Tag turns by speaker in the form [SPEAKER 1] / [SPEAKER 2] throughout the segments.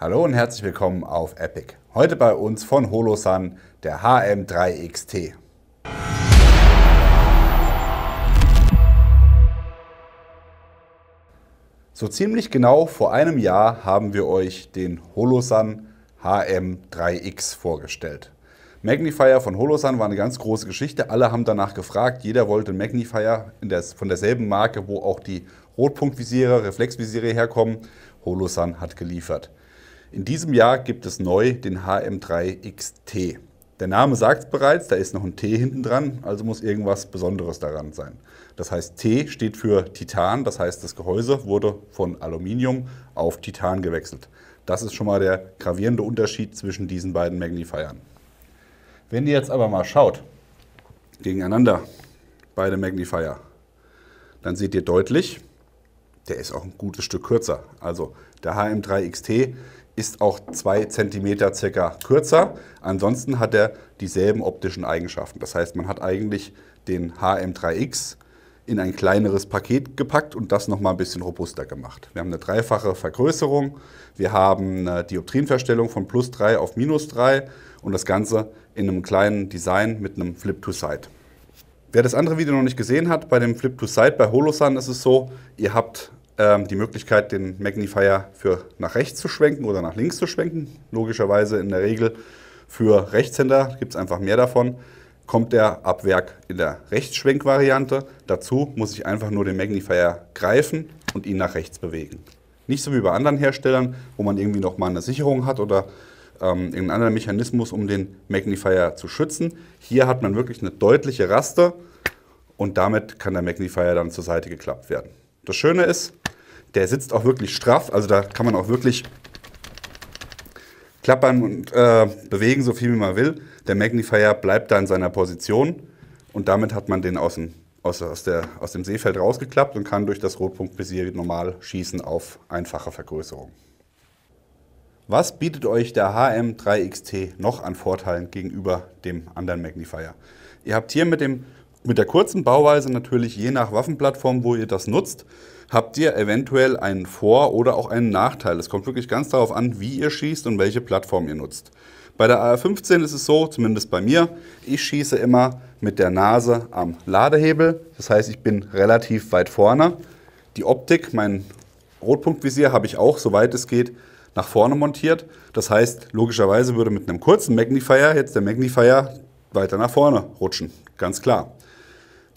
[SPEAKER 1] Hallo und herzlich willkommen auf Epic. Heute bei uns von Holosun der HM3XT. So ziemlich genau vor einem Jahr haben wir euch den Holosun HM3X vorgestellt. Magnifier von Holosun war eine ganz große Geschichte. Alle haben danach gefragt. Jeder wollte einen Magnifier der, von derselben Marke, wo auch die Rotpunktvisiere, Reflexvisiere herkommen. Holosun hat geliefert. In diesem Jahr gibt es neu den HM3XT. Der Name sagt es bereits, da ist noch ein T hinten dran, also muss irgendwas Besonderes daran sein. Das heißt, T steht für Titan, das heißt, das Gehäuse wurde von Aluminium auf Titan gewechselt. Das ist schon mal der gravierende Unterschied zwischen diesen beiden Magnifiern. Wenn ihr jetzt aber mal schaut, gegeneinander, beide Magnifier, dann seht ihr deutlich, der ist auch ein gutes Stück kürzer. Also der HM3 XT ist auch 2 cm circa kürzer. Ansonsten hat er dieselben optischen Eigenschaften. Das heißt, man hat eigentlich den HM3X in ein kleineres Paket gepackt und das nochmal ein bisschen robuster gemacht. Wir haben eine dreifache Vergrößerung, wir haben eine Dioptrienverstellung von plus 3 auf minus 3 und das Ganze in einem kleinen Design mit einem Flip-to-Side. Wer das andere Video noch nicht gesehen hat, bei dem Flip-to-Side bei Holosun ist es so, ihr habt ähm, die Möglichkeit, den Magnifier für nach rechts zu schwenken oder nach links zu schwenken. Logischerweise in der Regel für Rechtshänder gibt es einfach mehr davon. Kommt der ab Werk in der Rechtsschwenkvariante. Dazu muss ich einfach nur den Magnifier greifen und ihn nach rechts bewegen. Nicht so wie bei anderen Herstellern, wo man irgendwie noch mal eine Sicherung hat oder ähm, irgendeinen anderen Mechanismus, um den Magnifier zu schützen. Hier hat man wirklich eine deutliche Raste und damit kann der Magnifier dann zur Seite geklappt werden. Das Schöne ist, der sitzt auch wirklich straff, also da kann man auch wirklich klappern und äh, bewegen, so viel wie man will. Der Magnifier bleibt da in seiner Position und damit hat man den aus dem, aus, aus, der, aus dem Seefeld rausgeklappt und kann durch das Rotpunktvisier normal schießen auf einfache Vergrößerung. Was bietet euch der HM3XT noch an Vorteilen gegenüber dem anderen Magnifier? Ihr habt hier mit, dem, mit der kurzen Bauweise natürlich je nach Waffenplattform, wo ihr das nutzt, habt ihr eventuell einen Vor- oder auch einen Nachteil. Es kommt wirklich ganz darauf an, wie ihr schießt und welche Plattform ihr nutzt. Bei der AR-15 ist es so, zumindest bei mir, ich schieße immer mit der Nase am Ladehebel. Das heißt, ich bin relativ weit vorne. Die Optik, mein Rotpunktvisier, habe ich auch, soweit es geht, nach vorne montiert. Das heißt, logischerweise würde mit einem kurzen Magnifier jetzt der Magnifier weiter nach vorne rutschen. Ganz klar.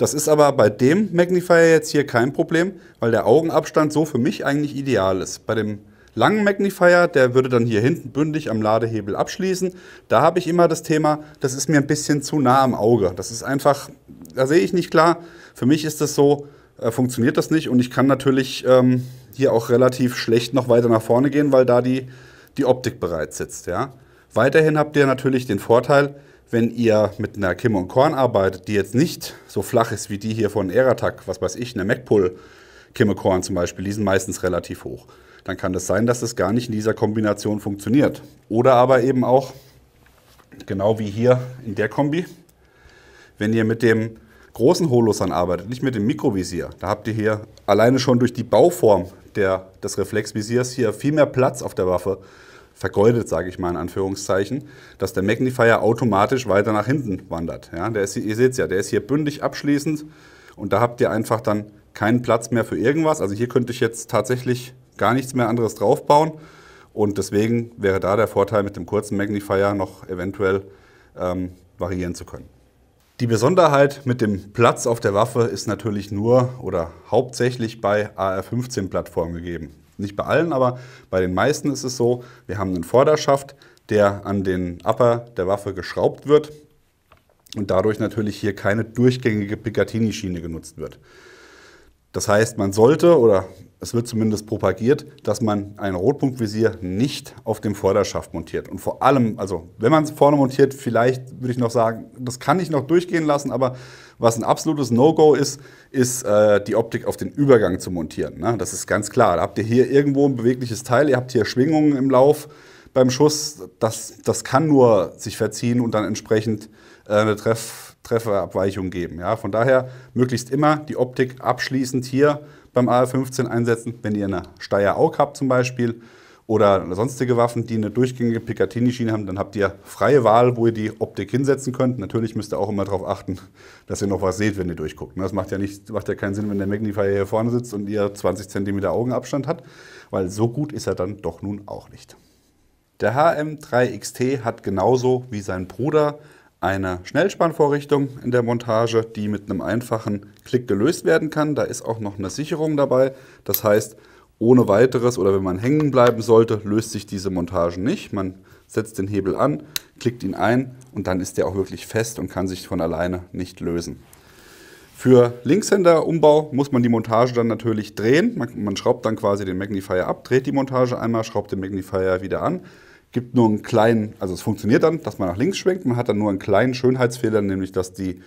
[SPEAKER 1] Das ist aber bei dem Magnifier jetzt hier kein Problem, weil der Augenabstand so für mich eigentlich ideal ist. Bei dem langen Magnifier, der würde dann hier hinten bündig am Ladehebel abschließen. Da habe ich immer das Thema, das ist mir ein bisschen zu nah am Auge. Das ist einfach, da sehe ich nicht klar. Für mich ist das so, äh, funktioniert das nicht und ich kann natürlich ähm, hier auch relativ schlecht noch weiter nach vorne gehen, weil da die, die Optik bereits sitzt. Ja? Weiterhin habt ihr natürlich den Vorteil, wenn ihr mit einer Kim und Korn arbeitet, die jetzt nicht so flach ist wie die hier von Eratak, was weiß ich, eine MacPull Kimme Korn zum Beispiel, die sind meistens relativ hoch. Dann kann das sein, dass das gar nicht in dieser Kombination funktioniert. Oder aber eben auch, genau wie hier in der Kombi, wenn ihr mit dem großen Holosan arbeitet, nicht mit dem Mikrovisier, da habt ihr hier alleine schon durch die Bauform der, des Reflexvisiers hier viel mehr Platz auf der Waffe, vergeudet, sage ich mal in Anführungszeichen, dass der Magnifier automatisch weiter nach hinten wandert. Ja, der ist, ihr seht es ja, der ist hier bündig abschließend und da habt ihr einfach dann keinen Platz mehr für irgendwas. Also hier könnte ich jetzt tatsächlich gar nichts mehr anderes draufbauen und deswegen wäre da der Vorteil mit dem kurzen Magnifier noch eventuell ähm, variieren zu können. Die Besonderheit mit dem Platz auf der Waffe ist natürlich nur oder hauptsächlich bei AR-15-Plattformen gegeben nicht bei allen, aber bei den meisten ist es so, wir haben einen Vorderschaft, der an den Upper der Waffe geschraubt wird und dadurch natürlich hier keine durchgängige Picatinny-Schiene genutzt wird. Das heißt, man sollte oder es wird zumindest propagiert, dass man ein Rotpunktvisier nicht auf dem Vorderschaft montiert. Und vor allem, also wenn man es vorne montiert, vielleicht würde ich noch sagen, das kann ich noch durchgehen lassen, aber was ein absolutes No-Go ist, ist äh, die Optik auf den Übergang zu montieren. Ne? Das ist ganz klar. Da habt ihr hier irgendwo ein bewegliches Teil, ihr habt hier Schwingungen im Lauf beim Schuss. Das, das kann nur sich verziehen und dann entsprechend äh, eine Treff, Trefferabweichung geben. Ja? Von daher möglichst immer die Optik abschließend hier beim AR-15 einsetzen. Wenn ihr eine steier aug habt zum Beispiel oder sonstige Waffen, die eine durchgängige Picatinny-Schiene haben, dann habt ihr freie Wahl, wo ihr die Optik hinsetzen könnt. Natürlich müsst ihr auch immer darauf achten, dass ihr noch was seht, wenn ihr durchguckt. Das macht ja, nicht, macht ja keinen Sinn, wenn der Magnifier hier vorne sitzt und ihr 20 cm Augenabstand habt, weil so gut ist er dann doch nun auch nicht. Der HM3XT hat genauso wie sein Bruder eine Schnellspannvorrichtung in der Montage, die mit einem einfachen Klick gelöst werden kann. Da ist auch noch eine Sicherung dabei. Das heißt, ohne weiteres oder wenn man hängen bleiben sollte, löst sich diese Montage nicht. Man setzt den Hebel an, klickt ihn ein und dann ist der auch wirklich fest und kann sich von alleine nicht lösen. Für Linkshänderumbau muss man die Montage dann natürlich drehen. Man, man, schraubt dann quasi den Magnifier ab, dreht die Montage einmal, schraubt den Magnifier wieder an, gibt nur einen kleinen, also es funktioniert dann, dass man nach links schwenkt, man hat dann nur einen kleinen Schönheitsfehler, nämlich dass die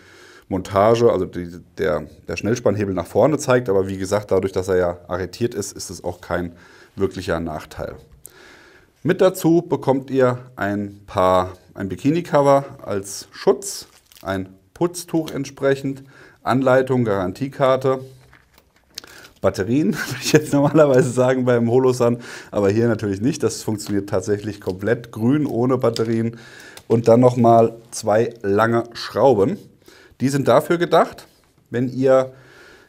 [SPEAKER 1] Montage, also die, der, der Schnellspannhebel nach vorne zeigt, aber wie gesagt, dadurch, dass er ja arretiert ist, ist es auch kein wirklicher Nachteil. Mit dazu bekommt ihr ein paar, ein Bikini-Cover als Schutz, ein Putztuch entsprechend, Anleitung, Garantiekarte, Batterien, würde ich jetzt normalerweise sagen beim Holosun, aber hier natürlich nicht. Das funktioniert tatsächlich komplett grün ohne Batterien. Und dann nochmal zwei lange Schrauben. Die sind dafür gedacht, wenn ihr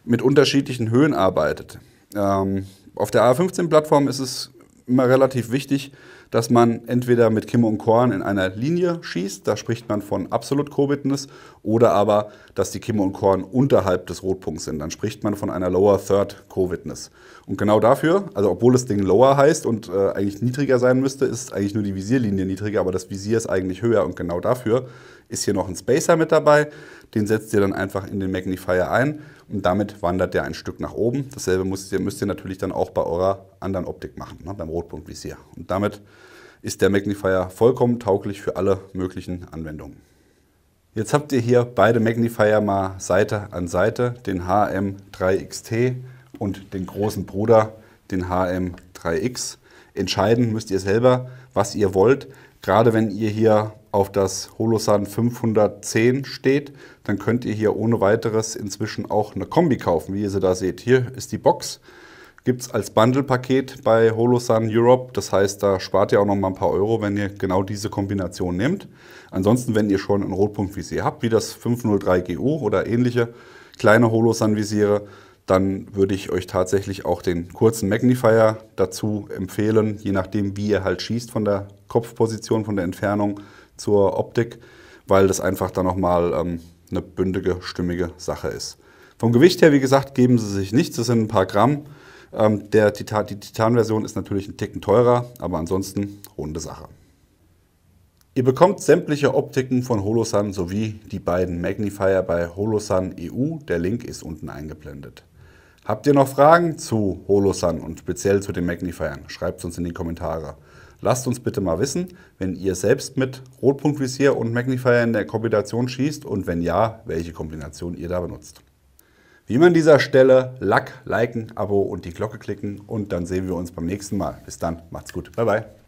[SPEAKER 1] mit unterschiedlichen Höhen arbeitet. Ähm, auf der A15-Plattform ist es immer relativ wichtig, dass man entweder mit Kim und Korn in einer Linie schießt, da spricht man von absolut Co-Witness, oder aber, dass die Kim und Korn unterhalb des Rotpunkts sind, dann spricht man von einer Lower Third Co-Witness. Und genau dafür, also obwohl das Ding Lower heißt und äh, eigentlich niedriger sein müsste, ist eigentlich nur die Visierlinie niedriger, aber das Visier ist eigentlich höher und genau dafür ist hier noch ein Spacer mit dabei, den setzt ihr dann einfach in den Magnifier ein und damit wandert der ein Stück nach oben. Dasselbe müsst ihr, müsst ihr natürlich dann auch bei eurer anderen Optik machen, ne, beim Rotpunktvisier. Und damit ist der Magnifier vollkommen tauglich für alle möglichen Anwendungen. Jetzt habt ihr hier beide Magnifier mal Seite an Seite, den HM3XT und den großen Bruder, den HM3X. Entscheiden müsst ihr selber, was ihr wollt. Gerade wenn ihr hier auf das Holosan 510 steht, dann könnt ihr hier ohne weiteres inzwischen auch eine Kombi kaufen, wie ihr sie da seht. Hier ist die Box, Gibt es als Bundle-Paket bei Holosun Europe. Das heißt, da spart ihr auch noch mal ein paar Euro, wenn ihr genau diese Kombination nehmt. Ansonsten, wenn ihr schon ein Rotpunkt-Visier habt, wie das 503 GU oder ähnliche kleine Holosun-Visiere, dann würde ich euch tatsächlich auch den kurzen Magnifier dazu empfehlen, je nachdem, wie ihr halt schießt von der Kopfposition, von der Entfernung zur Optik, weil das einfach dann nochmal ähm, eine bündige, stimmige Sache ist. Vom Gewicht her, wie gesagt, geben sie sich nichts, das sind ein paar Gramm. Ähm, der Titan, die Titan-Version ist natürlich ein Ticken teurer, aber ansonsten runde Sache. Ihr bekommt sämtliche Optiken von Holosun sowie die beiden Magnifier bei Holosun EU. Der Link ist unten eingeblendet. Habt ihr noch Fragen zu Holosun und speziell zu den Magnifiern? Schreibt es uns in die Kommentare. Lasst uns bitte mal wissen, wenn ihr selbst mit Rotpunktvisier und Magnifier in der Kombination schießt und wenn ja, welche Kombination ihr da benutzt. Wie man dieser Stelle, Lack, Liken, Abo und die Glocke klicken und dann sehen wir uns beim nächsten Mal. Bis dann, macht's gut, bye bye.